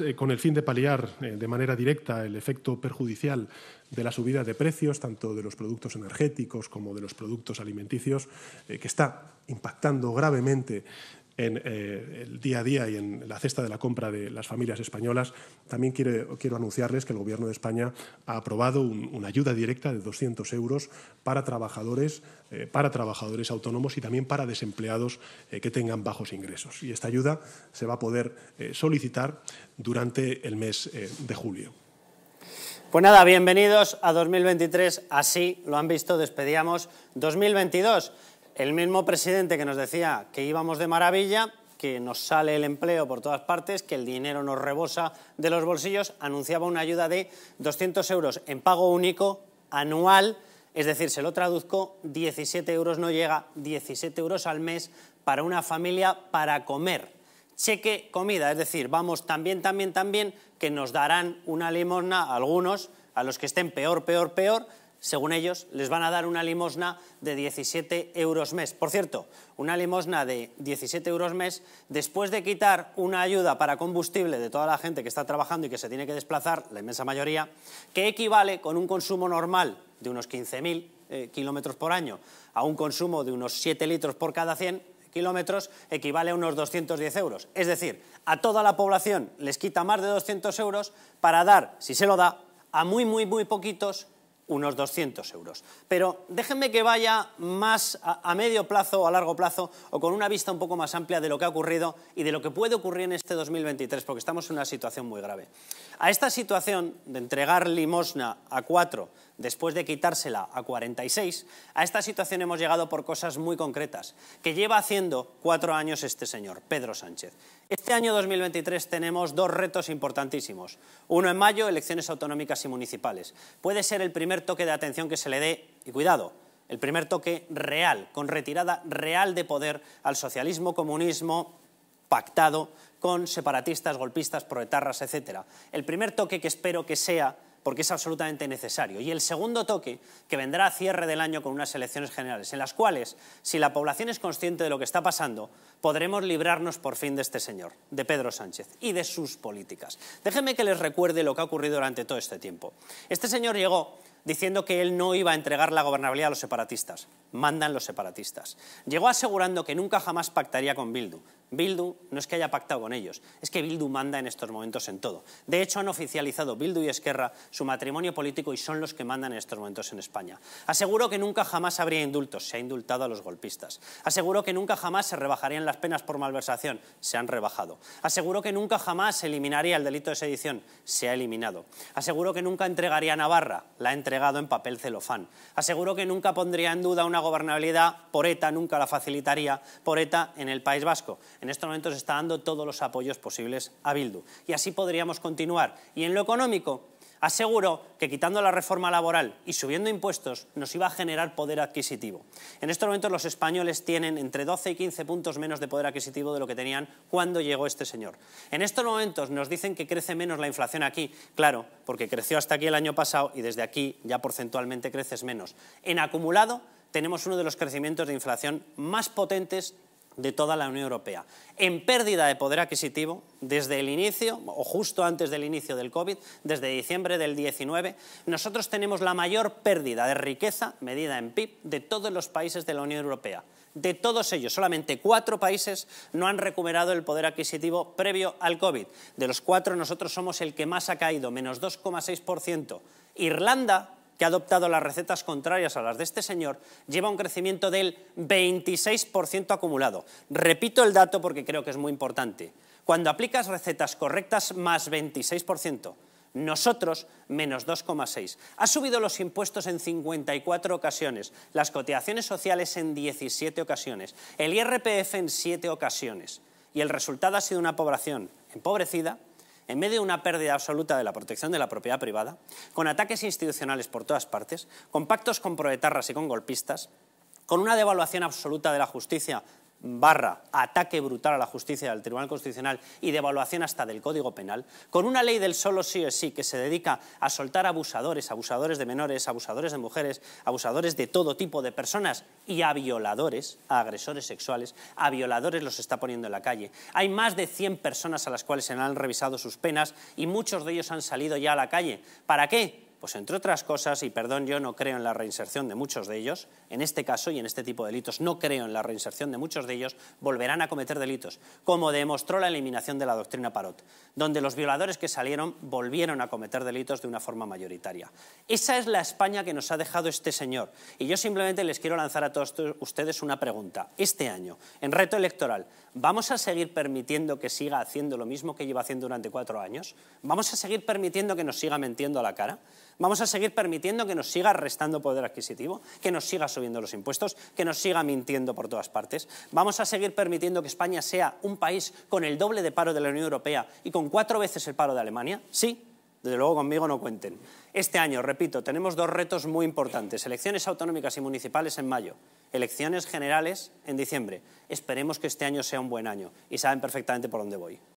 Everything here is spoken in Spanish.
Eh, con el fin de paliar eh, de manera directa el efecto perjudicial de la subida de precios, tanto de los productos energéticos como de los productos alimenticios, eh, que está impactando gravemente en eh, el día a día y en la cesta de la compra de las familias españolas. También quiero, anunciarles que el Gobierno de España ha aprobado una ayuda directa de 200 euros para trabajadores, eh, para trabajadores autónomos y también para desempleados eh, que tengan bajos ingresos. Y esta ayuda se va a poder solicitar durante el mes de julio. Pues nada, bienvenidos a 2023. Así lo han visto, despedíamos 2022. El mismo presidente que nos decía que íbamos de maravilla, que nos sale el empleo por todas partes, que el dinero nos rebosa de los bolsillos, anunciaba una ayuda de 200 euros en pago único anual, es decir, se lo traduzco, 17 euros no llega, 17 euros al mes para una familia para comer. Cheque comida, es decir, vamos también, también, también, que nos darán una limosna a algunos, a los que estén peor, peor, peor, según ellos, les van a dar una limosna de 17 euros mes. Por cierto, una limosna de 17 euros mes, después de quitar una ayuda para combustible de toda la gente que está trabajando y que se tiene que desplazar, la inmensa mayoría, que equivale con un consumo normal de unos 15.000 eh, kilómetros por año a un consumo de unos 7 litros por cada 100, kilómetros equivale a unos 210 euros. Es decir, a toda la población les quita más de 200 euros para dar, si se lo da, a muy, muy, muy poquitos unos 200 euros. Pero déjenme que vaya más a, medio plazo o a largo plazo o con una vista un poco más amplia de lo que ha ocurrido y de lo que puede ocurrir en este 2023, porque estamos en una situación muy grave. A esta situación de entregar limosna a cuatro después de quitársela a 46, a esta situación hemos llegado por cosas muy concretas que lleva haciendo cuatro años este señor, Pedro Sánchez. Este año 2023 tenemos dos retos importantísimos. Uno en mayo, elecciones autonómicas y municipales. Puede ser el primer toque de atención que se le dé, y cuidado, el primer toque real, con retirada real de poder al socialismo, comunismo, pactado con separatistas, golpistas, proetarras, etc. El primer toque que espero que sea porque es absolutamente necesario. Y el segundo toque, que vendrá a cierre del año con unas elecciones generales, en las cuales, si la población es consciente de lo que está pasando, podremos librarnos por fin de este señor, de Pedro Sánchez, y de sus políticas. Déjenme que les recuerde lo que ha ocurrido durante todo este tiempo. Este señor llegó diciendo que él no iba a entregar la gobernabilidad a los separatistas. Mandan los separatistas. Llegó asegurando que nunca jamás pactaría con Bildu. Bildu no es que haya pactado con ellos, es que Bildu manda en estos momentos en todo. De hecho, han oficializado Bildu y Esquerra su matrimonio político y son los que mandan en estos momentos en España. Aseguro que nunca jamás habría indultos, se ha indultado a los golpistas. Aseguro que nunca jamás se rebajarían las penas por malversación, se han rebajado. Aseguro que nunca jamás se eliminaría el delito de sedición, se ha eliminado. Aseguro que nunca entregaría Navarra, la ha entregado en papel celofán. Aseguro que nunca pondría en duda una gobernabilidad por ETA, nunca la facilitaría por ETA en el País Vasco. En estos momentos se está dando todos los apoyos posibles a Bildu. Y así podríamos continuar. Y en lo económico, aseguro que quitando la reforma laboral y subiendo impuestos nos iba a generar poder adquisitivo. En estos momentos los españoles tienen entre 12 y 15 puntos menos de poder adquisitivo de lo que tenían cuando llegó este señor. En estos momentos nos dicen que crece menos la inflación aquí, claro, porque creció hasta aquí el año pasado y desde aquí ya porcentualmente creces menos. En acumulado tenemos uno de los crecimientos de inflación más potentes de toda la Unión Europea, en pérdida de poder adquisitivo desde el inicio, o justo antes del inicio del COVID, desde diciembre del 19, nosotros tenemos la mayor pérdida de riqueza, medida en PIB, de todos los países de la Unión Europea. De todos ellos, solamente cuatro países no han recuperado el poder adquisitivo previo al COVID. De los cuatro, nosotros somos el que más ha caído, menos 2,6%. Irlanda, que ha adoptado las recetas contrarias a las de este señor, lleva un crecimiento del 26% acumulado. Repito el dato porque creo que es muy importante. Cuando aplicas recetas correctas, más 26%. Nosotros, menos 2,6. Ha subido los impuestos en 54 ocasiones, las cotizaciones sociales en 17 ocasiones, el IRPF en 7 ocasiones. Y el resultado ha sido una población empobrecida, en medio de una pérdida absoluta de la protección de la propiedad privada, con ataques institucionales por todas partes, con pactos con proetarras y con golpistas, con una devaluación absoluta de la justicia barra ataque brutal a la justicia del Tribunal Constitucional y devaluación hasta del Código Penal, con una ley del solo sí o sí que se dedica a soltar abusadores, abusadores de menores, abusadores de mujeres, abusadores de todo tipo de personas y a violadores, a agresores sexuales, a violadores los está poniendo en la calle. Hay más de 100 personas a las cuales se han revisado sus penas y muchos de ellos han salido ya a la calle. ¿Para qué? Pues entre otras cosas, y perdón, yo no creo en la reinserción de muchos de ellos, en este caso y en este tipo de delitos no creo en la reinserción de muchos de ellos, volverán a cometer delitos, como demostró la eliminación de la doctrina Parot, donde los violadores que salieron volvieron a cometer delitos de una forma mayoritaria. Esa es la España que nos ha dejado este señor. Y yo simplemente les quiero lanzar a todos ustedes una pregunta. Este año, en reto electoral, ¿vamos a seguir permitiendo que siga haciendo lo mismo que lleva haciendo durante cuatro años? ¿Vamos a seguir permitiendo que nos siga mintiendo a la cara? Vamos a seguir permitiendo que nos siga restando poder adquisitivo, que nos siga subiendo los impuestos, que nos siga mintiendo por todas partes. Vamos a seguir permitiendo que España sea un país con el doble de paro de la Unión Europea y con cuatro veces el paro de Alemania. Sí, desde luego conmigo no cuenten. Este año, repito, tenemos dos retos muy importantes. Elecciones autonómicas y municipales en mayo, elecciones generales en diciembre. Esperemos que este año sea un buen año y saben perfectamente por dónde voy.